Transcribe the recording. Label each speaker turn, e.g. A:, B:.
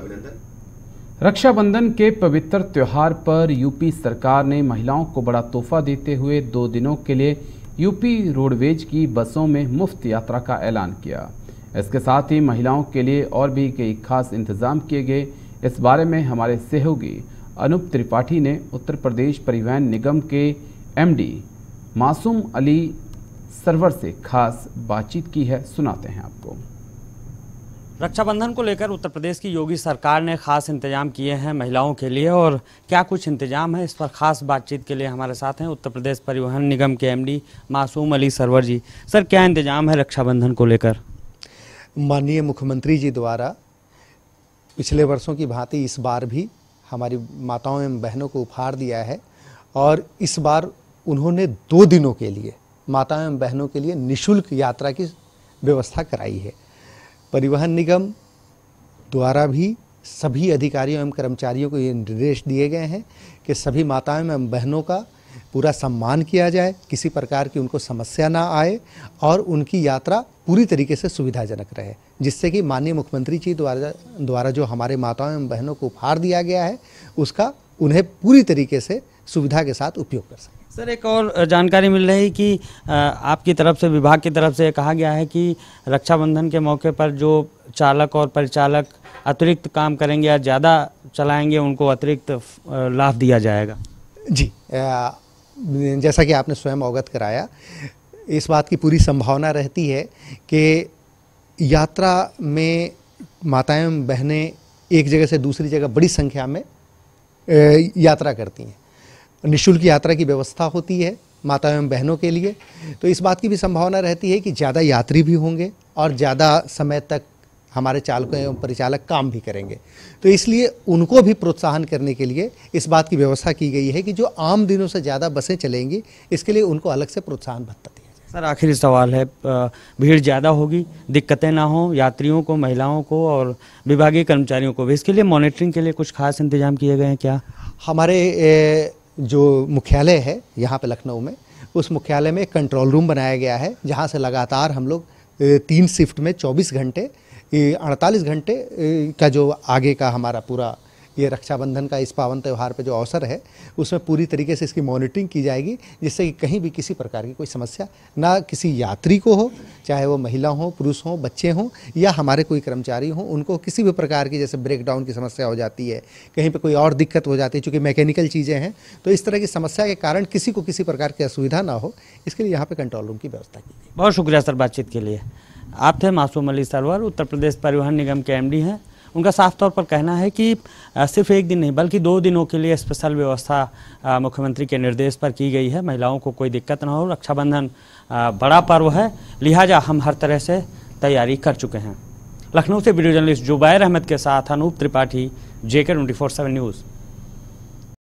A: अभिनंदन रक्षाबंधन के पवित्र त्यौहार पर यूपी सरकार ने महिलाओं को बड़ा तोहफा देते हुए दो दिनों के लिए यूपी रोडवेज की बसों में मुफ्त यात्रा का ऐलान किया इसके साथ ही महिलाओं के लिए और भी कई खास इंतजाम किए गए इस बारे में हमारे सहयोगी अनुप त्रिपाठी ने उत्तर प्रदेश परिवहन निगम के एमडी मासूम अली सरवर से खास बातचीत की है सुनाते हैं आपको
B: रक्षाबंधन को लेकर उत्तर प्रदेश की योगी सरकार ने खास इंतजाम किए हैं महिलाओं के लिए और क्या कुछ इंतजाम है इस पर खास बातचीत के लिए हमारे साथ हैं उत्तर प्रदेश परिवहन निगम के एमडी मासूम अली सरवर जी सर क्या इंतजाम है रक्षाबंधन को लेकर माननीय मुख्यमंत्री जी द्वारा
C: पिछले वर्षों की भांति इस बार भी हमारी माताओं एवं बहनों को उपहार दिया है और इस बार उन्होंने दो दिनों के लिए माताओं एवं बहनों के लिए निःशुल्क यात्रा की व्यवस्था कराई है परिवहन निगम द्वारा भी सभी अधिकारियों एवं कर्मचारियों को ये निर्देश दिए गए हैं कि सभी माताओं एवं बहनों का पूरा सम्मान किया जाए किसी प्रकार की उनको समस्या ना आए और उनकी यात्रा पूरी तरीके से सुविधाजनक रहे जिससे कि माननीय मुख्यमंत्री जी द्वारा द्वारा जो हमारे माताओं एवं बहनों को उपहार दिया गया है उसका उन्हें पूरी तरीके से सुविधा के साथ उपयोग कर सकें
B: सर एक और जानकारी मिल रही कि आपकी तरफ से विभाग की तरफ से कहा गया है कि रक्षाबंधन के मौके पर जो चालक और परिचालक अतिरिक्त काम करेंगे या ज़्यादा चलाएंगे उनको अतिरिक्त लाभ दिया जाएगा
C: जी जैसा कि आपने स्वयं अवगत कराया इस बात की पूरी संभावना रहती है कि यात्रा में माताएं बहनें एक जगह से दूसरी जगह बड़ी संख्या में यात्रा करती हैं निशुल्क यात्रा की व्यवस्था होती है माता एवं बहनों के लिए तो इस बात की भी संभावना रहती है कि ज़्यादा यात्री भी होंगे और ज़्यादा समय तक हमारे चालकों एवं परिचालक काम भी करेंगे तो इसलिए उनको भी प्रोत्साहन करने के लिए इस बात की व्यवस्था की गई है कि जो आम दिनों से ज़्यादा बसें चलेंगी इसके लिए उनको अलग से प्रोत्साहन भत्ता
B: दिया जाए सर आखिरी सवाल है भीड़ ज़्यादा होगी दिक्कतें ना हों यात्रियों को महिलाओं को और विभागीय कर्मचारियों को भी इसके लिए मॉनिटरिंग के लिए कुछ खास इंतजाम किए गए हैं क्या हमारे ए, जो
C: मुख्यालय है यहाँ पे लखनऊ में उस मुख्यालय में एक कंट्रोल रूम बनाया गया है जहाँ से लगातार हम लोग तीन शिफ्ट में 24 घंटे 48 घंटे का जो आगे का हमारा पूरा ये रक्षाबंधन का इस पावन त्यौहार पर जो अवसर है उसमें पूरी तरीके से इसकी मॉनिटरिंग की जाएगी जिससे कि कहीं भी किसी प्रकार की कोई समस्या ना किसी यात्री को हो चाहे वो महिला हो पुरुष हों बच्चे हों या हमारे कोई कर्मचारी हों उनको किसी भी प्रकार की जैसे ब्रेकडाउन की समस्या हो जाती है कहीं पर कोई और दिक्कत हो जाती है चूँकि मैकेनिकल चीज़ें हैं तो इस तरह की समस्या के कारण किसी को किसी प्रकार की असुविधा ना हो इसके लिए यहाँ पर कंट्रोल रूम की व्यवस्था की
B: बहुत शुक्रिया सर बातचीत के लिए आप थे मासूम अली सरवर उत्तर प्रदेश परिवहन निगम के एमडी हैं उनका साफ तौर पर कहना है कि सिर्फ एक दिन नहीं बल्कि दो दिनों के लिए स्पेशल व्यवस्था मुख्यमंत्री के निर्देश पर की गई है महिलाओं को कोई दिक्कत ना हो रक्षाबंधन बड़ा पर्व है लिहाजा हम हर तरह से तैयारी कर चुके हैं लखनऊ से वीडियो जर्नलिस्ट जुबैर अहमद के साथ Anoop Tripathi JK twenty four seven news